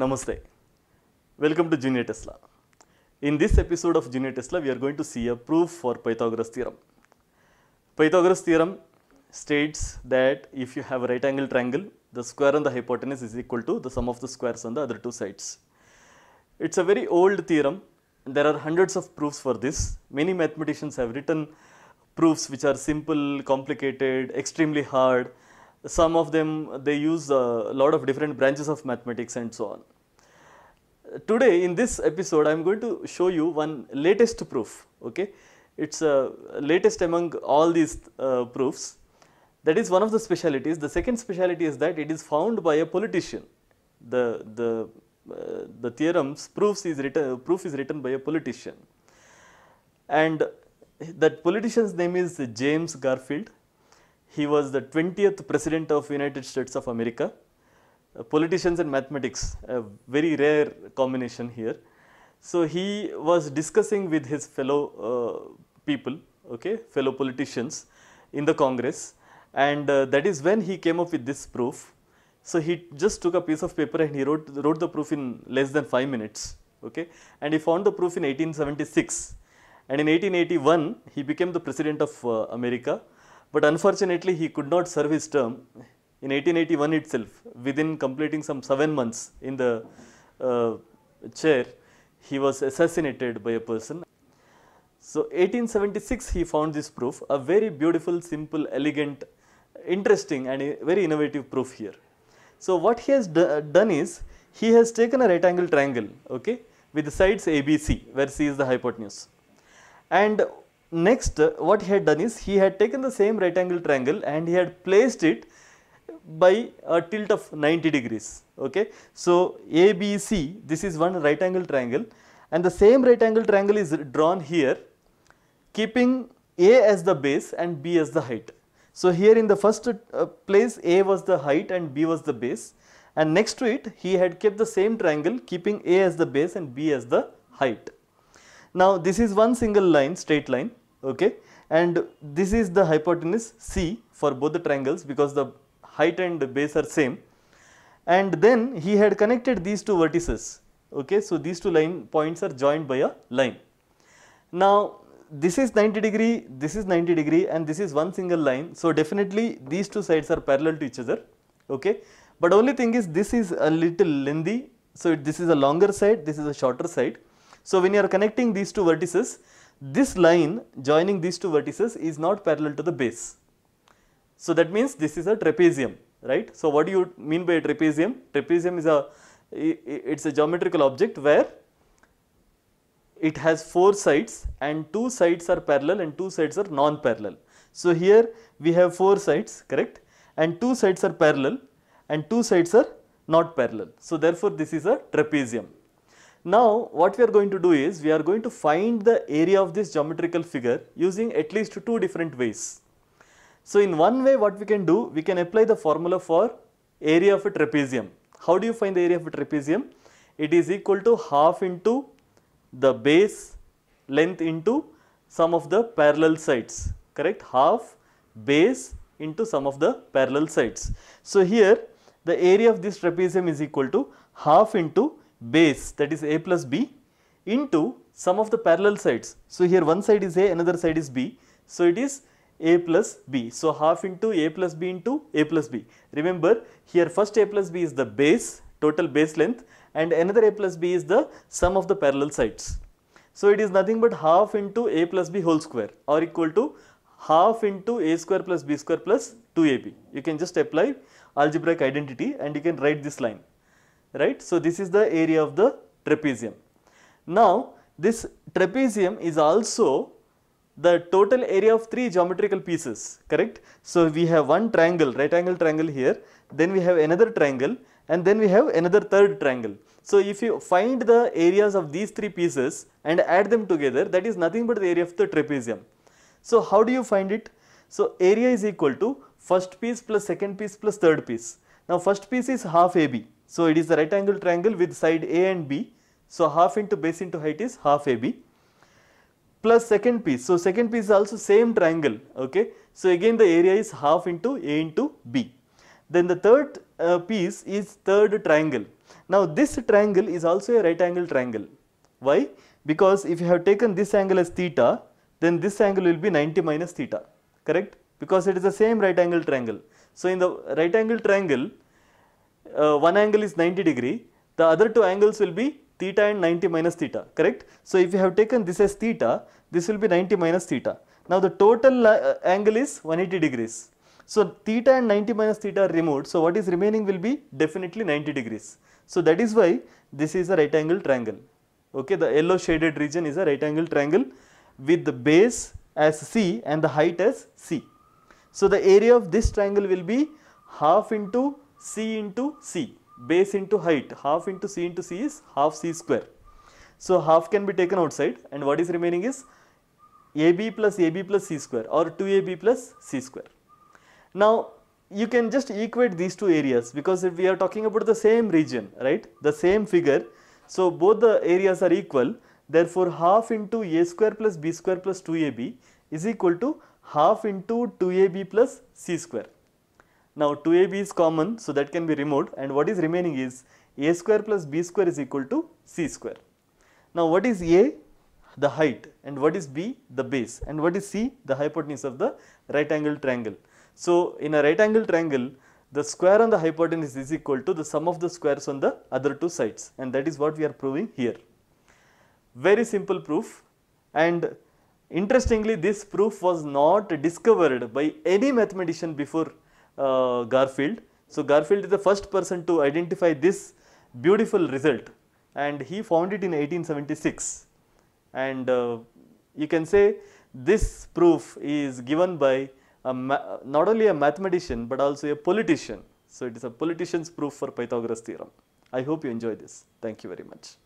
Namaste. Welcome to Junior Tesla. In this episode of Junior Tesla, we are going to see a proof for Pythagoras theorem. Pythagoras theorem states that if you have a right angle triangle, the square on the hypotenuse is equal to the sum of the squares on the other two sides. It's a very old theorem. There are hundreds of proofs for this. Many mathematicians have written proofs which are simple, complicated, extremely hard, some of them they use a lot of different branches of mathematics and so on. Today in this episode I am going to show you one latest proof. Okay, It is a uh, latest among all these uh, proofs. That is one of the specialities. The second speciality is that it is found by a politician. The, the uh, the theorems proofs is written proof is written by a politician and that politician's name is James Garfield he was the 20th President of United States of America. Uh, politicians and mathematics, a very rare combination here. So he was discussing with his fellow uh, people, okay, fellow politicians in the Congress and uh, that is when he came up with this proof. So he just took a piece of paper and he wrote, wrote the proof in less than 5 minutes okay, and he found the proof in 1876 and in 1881 he became the president of uh, America but unfortunately, he could not serve his term in 1881 itself. Within completing some seven months in the uh, chair, he was assassinated by a person. So 1876 he found this proof, a very beautiful, simple, elegant, interesting and very innovative proof here. So what he has done is, he has taken a right angle triangle, okay, with the sides ABC where C is the hypotenuse. And Next, what he had done is he had taken the same right angle triangle and he had placed it by a tilt of 90 degrees. Okay. So, ABC this is one right angle triangle and the same right angle triangle is drawn here keeping A as the base and B as the height. So, here in the first uh, place A was the height and B was the base and next to it he had kept the same triangle keeping A as the base and B as the height. Now this is one single line straight line okay and this is the hypotenuse C for both the triangles because the height and the base are same and then he had connected these two vertices okay. So these two line points are joined by a line. Now this is 90 degree, this is 90 degree and this is one single line. So definitely these two sides are parallel to each other okay. But only thing is this is a little lengthy. So this is a longer side, this is a shorter side. So, when you are connecting these two vertices, this line joining these two vertices is not parallel to the base. So, that means this is a trapezium, right. So, what do you mean by a trapezium? Trapezium is a, it is a geometrical object where it has 4 sides and 2 sides are parallel and 2 sides are non-parallel. So, here we have 4 sides, correct, and 2 sides are parallel and 2 sides are not parallel. So, therefore, this is a trapezium. Now what we are going to do is we are going to find the area of this geometrical figure using at least two different ways. So in one way what we can do, we can apply the formula for area of a trapezium. How do you find the area of a trapezium? It is equal to half into the base length into some of the parallel sides, correct? Half base into some of the parallel sides. So here the area of this trapezium is equal to half into base that is A plus B into sum of the parallel sides. So, here one side is A another side is B. So, it is A plus B. So, half into A plus B into A plus B. Remember here first A plus B is the base total base length and another A plus B is the sum of the parallel sides. So, it is nothing but half into A plus B whole square or equal to half into A square plus B square plus 2AB. You can just apply algebraic identity and you can write this line right. So, this is the area of the trapezium. Now, this trapezium is also the total area of three geometrical pieces, correct. So, we have one triangle, right angle triangle here, then we have another triangle and then we have another third triangle. So, if you find the areas of these three pieces and add them together that is nothing but the area of the trapezium. So, how do you find it? So, area is equal to first piece plus second piece plus third piece. Now, first piece is half AB so, it is a right angle triangle with side A and B. So, half into base into height is half AB plus second piece. So, second piece is also same triangle. Okay. So, again the area is half into A into B. Then the third uh, piece is third triangle. Now, this triangle is also a right angle triangle. Why? Because if you have taken this angle as theta, then this angle will be 90 minus theta. Correct? Because it is the same right angle triangle. So, in the right angle triangle, uh, one angle is 90 degree, the other two angles will be theta and 90 minus theta, correct? So, if you have taken this as theta, this will be 90 minus theta. Now, the total uh, angle is 180 degrees. So, theta and 90 minus theta are removed. So, what is remaining will be definitely 90 degrees. So, that is why this is a right angle triangle. Okay, the yellow shaded region is a right angle triangle with the base as C and the height as C. So, the area of this triangle will be half into C into C, base into height, half into C into C is half C square. So, half can be taken outside and what is remaining is AB plus AB plus C square or 2AB plus C square. Now, you can just equate these two areas because we are talking about the same region, right, the same figure. So, both the areas are equal therefore, half into A square plus B square plus 2AB is equal to half into 2AB plus C square. Now 2ab is common so that can be removed and what is remaining is a square plus b square is equal to c square. Now what is a? The height and what is b? The base and what is c? The hypotenuse of the right angle triangle. So in a right angle triangle the square on the hypotenuse is equal to the sum of the squares on the other two sides and that is what we are proving here. Very simple proof and interestingly this proof was not discovered by any mathematician before uh, Garfield. So, Garfield is the first person to identify this beautiful result and he found it in 1876 and uh, you can say this proof is given by not only a mathematician but also a politician. So, it is a politician's proof for Pythagoras theorem. I hope you enjoy this. Thank you very much.